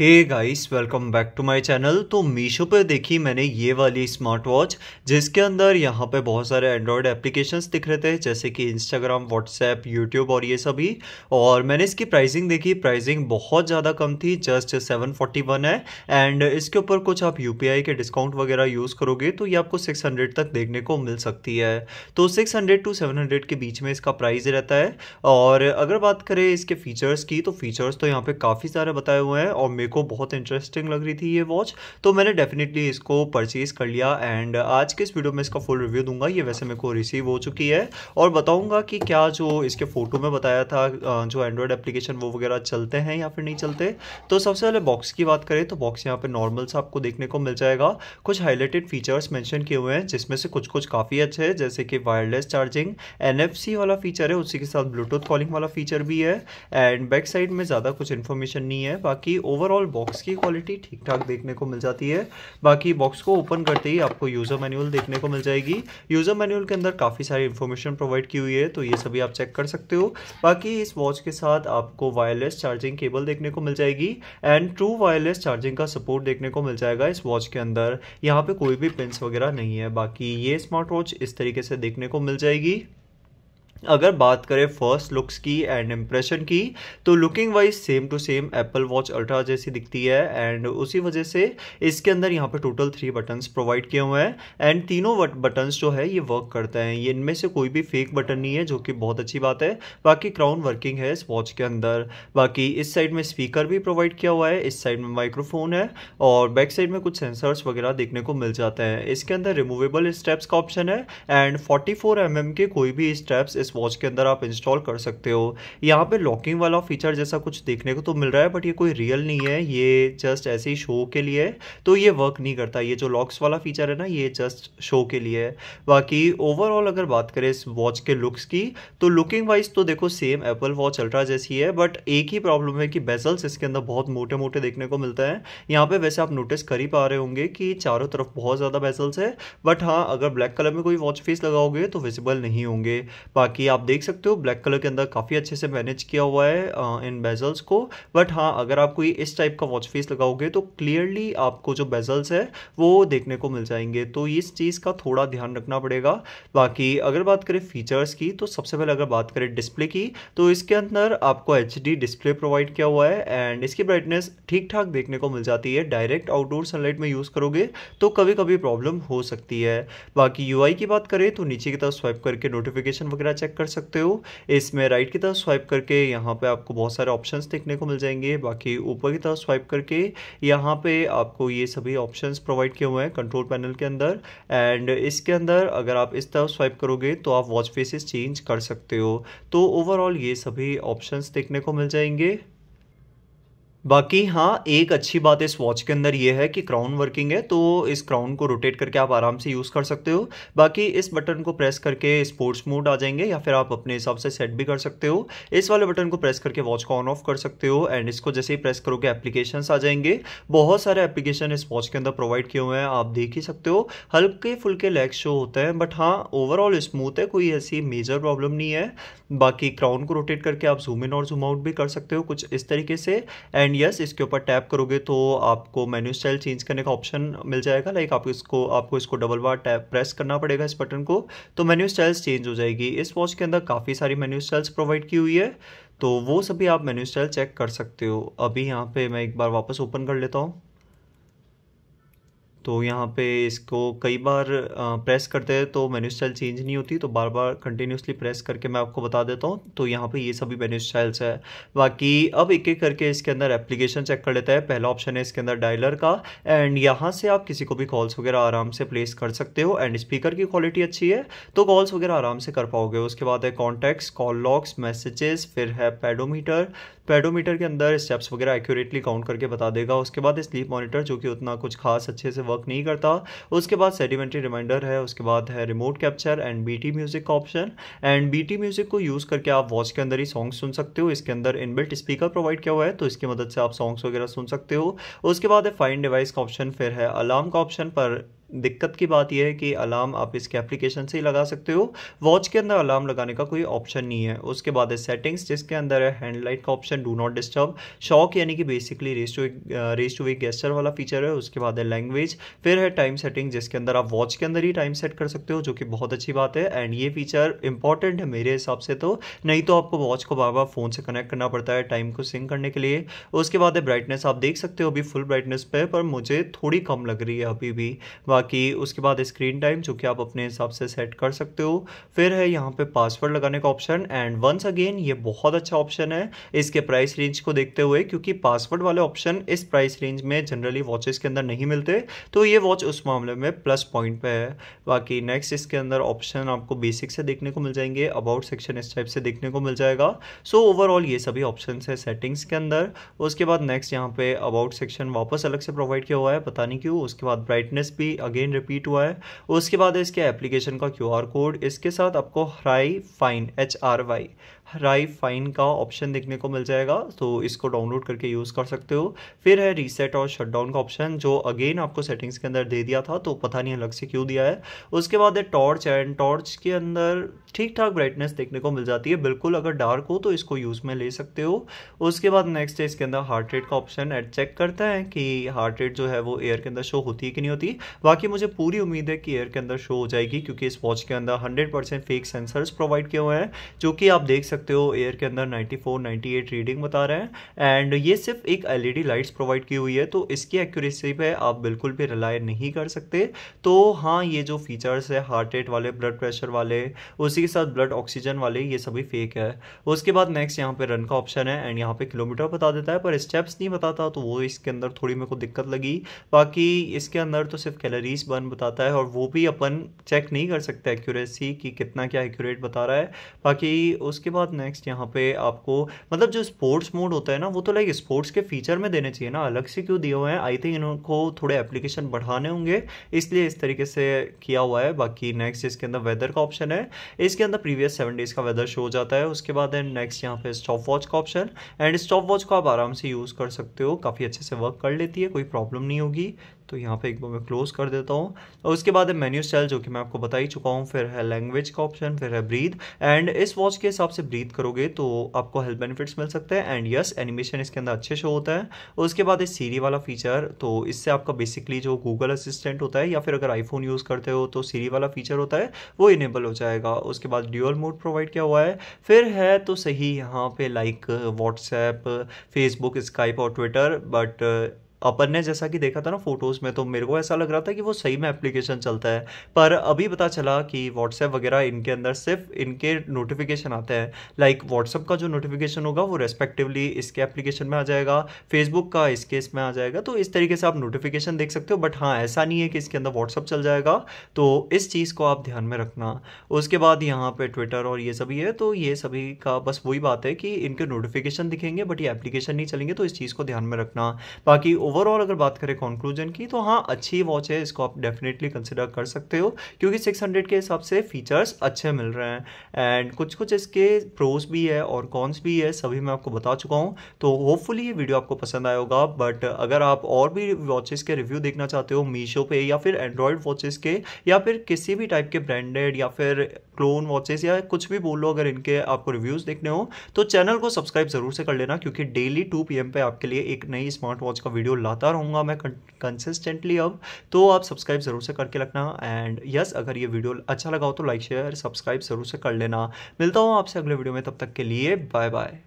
hey guys welcome back to my channel तो मीशो पर देखी मैंने ये वाली स्मार्ट वॉच जिसके अंदर यहाँ पे बहुत सारे एंड्रॉयड एप्लीकेशंस दिख रहे थे जैसे कि इंस्टाग्राम व्हाट्सएप यूट्यूब और ये सभी और मैंने इसकी प्राइसिंग देखी प्राइसिंग बहुत ज़्यादा कम थी जस्ट 741 है एंड इसके ऊपर कुछ आप यू के डिस्काउंट वगैरह यूज़ करोगे तो ये आपको सिक्स तक देखने को मिल सकती है तो सिक्स टू सेवन के बीच में इसका प्राइज रहता है और अगर बात करें इसके फीचर्स की तो फीचर्स तो यहाँ पर काफ़ी सारे बताए हुए हैं और को बहुत इंटरेस्टिंग लग रही थी ये वॉच तो मैंने डेफिनेटली इसको परचेज़ कर लिया एंड आज के इस वीडियो में इसका फुल रिव्यू दूंगा ये वैसे मेरे को रिसीव हो चुकी है और बताऊँगा कि क्या जो इसके फ़ोटो में बताया था जो एंड्रॉयड एप्लीकेशन वो वगैरह चलते हैं या फिर नहीं चलते तो सबसे पहले बॉक्स की बात करें तो बॉक्स यहाँ पर नॉर्मल सा आपको देखने को मिल जाएगा कुछ हाईलाइटेड फीचर्स मैंशन किए हुए हैं जिसमें से कुछ कुछ काफ़ी अच्छे हैं जैसे कि वायरलेस चार्जिंग एन वाला फीचर है उसी के साथ ब्लूटूथ कॉलिंग वाला फीचर भी है एंड बैक साइड में ज़्यादा कुछ इन्फॉर्मेशन नहीं है बाकी ओवर ओवरऑल बॉक्स की क्वालिटी ठीक ठाक देखने को मिल जाती है बाकी बॉक्स को ओपन करते ही आपको यूज़र मैनुअल देखने को मिल जाएगी यूज़र मैनुअल के अंदर काफ़ी सारी इन्फॉर्मेशन प्रोवाइड की हुई है तो ये सभी आप चेक कर सकते हो बाकी इस वॉच के साथ आपको वायरलेस चार्जिंग केबल देखने को मिल जाएगी एंड ट्रू वायरलेस चार्जिंग का सपोर्ट देखने को मिल जाएगा इस वॉच के अंदर यहाँ पे कोई भी पिंस वगैरह नहीं है बाकी ये स्मार्ट वॉच इस तरीके से देखने को मिल जाएगी अगर बात करें फर्स्ट लुक्स की एंड इम्प्रेशन की तो looking wise same to same Apple Watch Ultra जैसी दिखती है एंड उसी वजह से इसके अंदर यहाँ पर टोटल थ्री बटन्स प्रोवाइड किए हुए हैं एंड तीनों बटन्स जो है ये वर्क करते हैं ये इनमें से कोई भी फेक बटन नहीं है जो कि बहुत अच्छी बात है बाकी क्राउन वर्किंग है इस वॉच के अंदर बाकी इस साइड में स्पीकर भी प्रोवाइड किया हुआ है इस साइड में माइक्रोफोन है और बैक साइड में कुछ सेंसर्स वगैरह देखने को मिल जाते हैं इसके अंदर रिमूवेबल स्टेप्स का ऑप्शन है एंड फोर्टी फोर के कोई भी स्टेप्स इस इस वॉच के अंदर आप इंस्टॉल कर सकते हो यहाँ पे लॉकिंग वाला फीचर जैसा कुछ देखने को तो मिल रहा है बट ये कोई रियल नहीं है ये जस्ट ऐसे ही शो के लिए तो ये वर्क नहीं करता ये जो लॉक्स वाला फीचर है ना ये जस्ट शो के लिए है बाकी ओवरऑल अगर बात करें इस वॉच के लुक्स की तो लुकिंग वाइज तो देखो सेम एप्पल वॉच अल्ट्रा जैसी है बट एक ही प्रॉब्लम है कि बेजल्स इसके अंदर बहुत मोटे मोटे देखने को मिलता है यहाँ पे वैसे आप नोटिस कर ही पा रहे होंगे कि चारों तरफ बहुत ज़्यादा बेजल्स है बट हाँ अगर ब्लैक कलर में कोई वॉच फेस लगाओगे तो विजिबल नहीं होंगे बाकी बाकी आप देख सकते हो ब्लैक कलर के अंदर काफ़ी अच्छे से मैनेज किया हुआ है इन बेजल्स को बट हाँ अगर आप कोई इस टाइप का वॉच फेस लगाओगे तो क्लियरली आपको जो बेजल्स है वो देखने को मिल जाएंगे तो इस चीज़ का थोड़ा ध्यान रखना पड़ेगा बाकी अगर बात करें फीचर्स की तो सबसे पहले अगर बात करें डिस्प्ले की तो इसके अंदर आपको एच डिस्प्ले प्रोवाइड किया हुआ है एंड इसकी ब्राइटनेस ठीक ठाक देखने को मिल जाती है डायरेक्ट आउटडोर सनलाइट में यूज़ करोगे तो कभी कभी प्रॉब्लम हो सकती है बाकी यू की बात करें तो नीचे की तरफ स्वाइप करके नोटिफिकेशन वगैरह चेक चेक कर सकते हो इसमें राइट की तरफ स्वाइप करके यहाँ पे आपको बहुत सारे ऑप्शंस देखने को मिल जाएंगे बाकी ऊपर की तरफ स्वाइप करके यहाँ पे आपको ये सभी ऑप्शंस प्रोवाइड किए हुए हैं कंट्रोल पैनल के अंदर एंड इसके अंदर अगर आप इस तरफ स्वाइप करोगे तो आप वॉच फेसेस चेंज कर सकते हो तो ओवरऑल ये सभी ऑप्शंस देखने को मिल जाएंगे बाकी हाँ एक अच्छी बात इस वॉच के अंदर ये है कि क्राउन वर्किंग है तो इस क्राउन को रोटेट करके आप आराम से यूज़ कर सकते हो बाकी इस बटन को प्रेस करके स्पोर्ट्स मोड आ जाएंगे या फिर आप अपने हिसाब से सेट भी कर सकते हो इस वाले बटन को प्रेस करके वॉच को ऑन ऑफ कर सकते हो एंड इसको जैसे ही प्रेस करोगे एप्लीकेशन आ जाएंगे बहुत सारे एप्लीकेशन इस वॉच के अंदर प्रोवाइड किए हुए हैं आप देख ही सकते हो हल्के फुल्के लैग शो होते हैं बट हाँ ओवरऑल स्मूथ है कोई ऐसी मेजर प्रॉब्लम नहीं है बाकी क्राउन को रोटेट करके आप जूम इन और जूम आउट भी कर सकते हो कुछ इस तरीके से एंड एंड यस इसके ऊपर टैप करोगे तो आपको मेन्यू स्टाइल चेंज करने का ऑप्शन मिल जाएगा लाइक आप इसको आपको इसको डबल बार टैप प्रेस करना पड़ेगा इस बटन को तो मेन्यू स्टाइल्स चेंज हो जाएगी इस वॉच के अंदर काफ़ी सारी मेन्यू स्टाइल्स प्रोवाइड की हुई है तो वो सभी आप मेन्यू स्टाइल चेक कर सकते हो अभी यहाँ पे मैं एक बार वापस ओपन कर लेता हूँ तो यहाँ पे इसको कई बार प्रेस करते हैं तो मेन्यू स्टाइल चेंज नहीं होती तो बार बार कंटिन्यूसली प्रेस करके मैं आपको बता देता हूँ तो यहाँ पे ये सभी मेन्यू स्टाइल्स है बाकी अब एक एक करके इसके अंदर एप्लीकेशन चेक कर लेता है पहला ऑप्शन है इसके अंदर डायलर का एंड यहाँ से आप किसी को भी कॉल्स वगैरह आराम से प्लेस कर सकते हो एंड स्पीकर की क्वालिटी अच्छी है तो कॉल्स वगैरह आराम से कर पाओगे उसके बाद है कॉन्टैक्ट्स कॉल लॉक्स मैसेजेस फिर है पेडोमीटर पेडोमीटर के अंदर स्टेप्स वगैरह एक्यूरेटली काउंट करके बता देगा उसके बाद स्लीप मॉनिटर जो कि उतना कुछ खास अच्छे से वर्क नहीं करता उसके बाद सेडिमेंट्री रिमाइंडर है उसके बाद है remote capture and BT music का ऑप्शन एंड बीटी म्यूजिक को यूज़ करके आप वॉच के अंदर ही सॉन्ग सुन सकते हो इसके अंदर इनबिल्ट स्पीकर प्रोवाइड किया हुआ है तो इसकी मदद से आप सॉन्ग्स वगैरह सुन सकते हो उसके बाद है फाइन डिवाइस का ऑप्शन फिर है अलार्म का ऑप्शन पर दिक्कत की बात यह है कि अलार्म आप इसके एप्लीकेशन से ही लगा सकते हो वॉच के अंदर अलार्म लगाने का कोई ऑप्शन नहीं है उसके बाद है सेटिंग्स जिसके अंदर है हैंडलाइट का option do not disturb shock यानी कि basically raise to raise to wake gesture वाला फीचर है उसके बाद है लैंग्वेज फिर है टाइम सेटिंग जिसके अंदर आप वॉच के अंदर ही टाइम सेट कर सकते हो जो कि बहुत अच्छी बात है एंड ये फीचर इंपॉर्टेंट है मेरे हिसाब से तो नहीं तो आपको वॉच को बार बार फ़ोन से कनेक्ट करना पड़ता है टाइम को सिंक करने के लिए उसके बाद है ब्राइटनेस आप देख सकते हो अभी फुल ब्राइटनेस पर मुझे थोड़ी कम लग रही है अभी भी बाकी उसके बाद स्क्रीन टाइम जो कि आप अपने हिसाब से सेट कर सकते हो फिर है यहाँ पे पासवर्ड लगाने का ऑप्शन एंड वंस अगेन ये बहुत अच्छा ऑप्शन है इसके प्राइस रेंज को देखते हुए क्योंकि पासवर्ड वाले ऑप्शन इस प्राइस रेंज में जनरली वॉचेस के अंदर नहीं मिलते तो ये वॉच उस मामले में प्लस पॉइंट पे है बाकी नेक्स्ट इसके अंदर ऑप्शन आपको बेसिक से देखने को मिल जाएंगे अबाउट सेक्शन इस टाइप से देखने को मिल जाएगा सो so, ओवरऑल ये सभी ऑप्शन है सेटिंग्स के अंदर उसके बाद नेक्स्ट यहाँ पे अबाउट सेक्शन वापस अलग से प्रोवाइड किया हुआ है पता नहीं क्यों उसके बाद ब्राइटनेस भी अगेन रिपीट हुआ है उसके बाद इसके एप्लीकेशन का क्यू कोड इसके साथ आपको हाई फाइन एच आर वाई राइफ फाइन का ऑप्शन देखने को मिल जाएगा तो इसको डाउनलोड करके यूज़ कर सकते हो फिर है रीसेट और शटडाउन का ऑप्शन जो अगेन आपको सेटिंग्स के अंदर दे दिया था तो पता नहीं अलग से क्यों दिया है उसके बाद है टॉर्च एंड टॉर्च के अंदर ठीक ठाक ब्राइटनेस देखने को मिल जाती है बिल्कुल अगर डार्क हो तो इसको यूज़ में ले सकते हो उसके बाद नेक्स्ट है इसके अंदर हार्ट रेट का ऑप्शन एड चेक करता है कि हार्ट रेट जो है वो एयर के अंदर शो होती है कि नहीं होती बाकी मुझे पूरी उम्मीद है कि एयर के अंदर शो हो जाएगी क्योंकि इस वॉच के अंदर hundred percent fake sensors provide किए हुए हैं जो कि आप देख सकते सकते हो एयर के अंदर 94 98 रीडिंग बता रहे हैं एंड ये सिर्फ एक एलईडी लाइट्स प्रोवाइड की हुई है तो इसकी एक्यूरेसी पे आप बिल्कुल भी रिलाई नहीं कर सकते तो हाँ ये जो फीचर्स है हार्ट रेट वाले ब्लड प्रेशर वाले उसी के साथ ब्लड ऑक्सीजन वाले ये सभी फेक है उसके बाद नेक्स्ट यहाँ पर रन का ऑप्शन है एंड यहाँ पर किलोमीटर बता देता है पर स्टेप्स नहीं बताता तो वो इसके अंदर थोड़ी मेरे को दिक्कत लगी बाकी इसके अंदर तो सिर्फ कैलोरीज बर्न बताता है और वो भी अपन चेक नहीं कर सकते एक्यूरेसी कि कितना क्या एक्यूरेट बता रहा है बाकी उसके बाद बाद नेक्स्ट यहाँ पे आपको मतलब जो स्पोर्ट्स मोड होता है ना वो तो लाइक स्पोर्ट्स के फीचर में देने चाहिए ना अलग से क्यों दिए हुए हैं आई थिंक इनको थोड़े एप्लीकेशन बढ़ाने होंगे इसलिए इस तरीके से किया हुआ है बाकी नेक्स्ट इसके अंदर वेदर का ऑप्शन है इसके अंदर प्रीवियस सेवन डेज का वेदर शो हो जाता है उसके बाद एंड नेक्स्ट यहाँ पे स्टॉप वॉच का ऑप्शन एंड स्टॉप वॉच को आप आराम से यूज़ कर सकते हो काफ़ी अच्छे से वर्क कर लेती है कोई प्रॉब्लम नहीं होगी तो यहाँ पे एक बार मैं क्लोज़ कर देता हूँ और उसके बाद है मेन्यू स्टाइल जो कि मैं आपको बता ही चुका हूँ फिर है लैंग्वेज का ऑप्शन फिर है ब्रीद एंड इस वॉच के हिसाब से ब्रीद खरीद करोगे तो आपको हेल्थ बेनिफिट्स मिल सकते हैं एंड यस एनिमेशन इसके अंदर अच्छे शो होता है उसके बाद इस सीरी वाला फीचर तो इससे आपका बेसिकली जो गूगल असिस्टेंट होता है या फिर अगर आईफोन यूज़ करते हो तो सीरी वाला फीचर होता है वो इनेबल हो जाएगा उसके बाद ड्यूअल मोड प्रोवाइड किया हुआ है फिर है तो सही यहाँ पे लाइक व्हाट्सएप फेसबुक स्काइप और ट्विटर बट अपन ने जैसा कि देखा था ना फोटोज़ में तो मेरे को ऐसा लग रहा था कि वो सही में एप्लीकेशन चलता है पर अभी पता चला कि व्हाट्सएप वगैरह इनके अंदर सिर्फ इनके नोटिफिकेशन आते हैं लाइक व्हाट्सअप का जो नोटिफिकेशन होगा वो रेस्पेक्टिवली इसके एप्लीकेशन में आ जाएगा फेसबुक का इस केस में आ जाएगा तो इस तरीके से आप नोटिफिकेशन देख सकते हो बट हाँ ऐसा नहीं है कि इसके अंदर व्हाट्सअप चल जाएगा तो इस चीज़ को आप ध्यान में रखना उसके बाद यहाँ पर ट्विटर और ये सभी है तो ये सभी का बस वही बात है कि इनके नोटिफिकेशन दिखेंगे बट ये एप्लीकेशन नहीं चलेंगे तो इस चीज़ को ध्यान में रखना बाकी ओवरऑल अगर बात करें कॉन्क्लूजन की तो हाँ अच्छी वॉच है इसको आप डेफिनेटली कंसिडर कर सकते हो क्योंकि 600 के हिसाब से फीचर्स अच्छे मिल रहे हैं एंड कुछ कुछ इसके प्रोज भी है और कॉन्स भी है सभी मैं आपको बता चुका हूँ तो होपफुली ये वीडियो आपको पसंद आया होगा बट अगर आप और भी वॉचेस के रिव्यू देखना चाहते हो मीशो पे या फिर एंड्रॉयड वॉचेस के या फिर किसी भी टाइप के ब्रांडेड या फिर क्लोन वॉचेस या कुछ भी बोल लो अगर इनके आपको रिव्यूज़ देखने हो तो चैनल को सब्सक्राइब ज़रूर से कर लेना क्योंकि डेली टू पी पे आपके लिए एक नई स्मार्ट वॉच का वीडियो लाता रहूँगा मैं कंसिस्टेंटली अब तो आप सब्सक्राइब ज़रूर से करके रखना एंड यस अगर ये वीडियो अच्छा लगा हो तो लाइक शेयर सब्सक्राइब ज़रूर से कर लेना मिलता हूँ आपसे अगले वीडियो में तब तक के लिए बाय बाय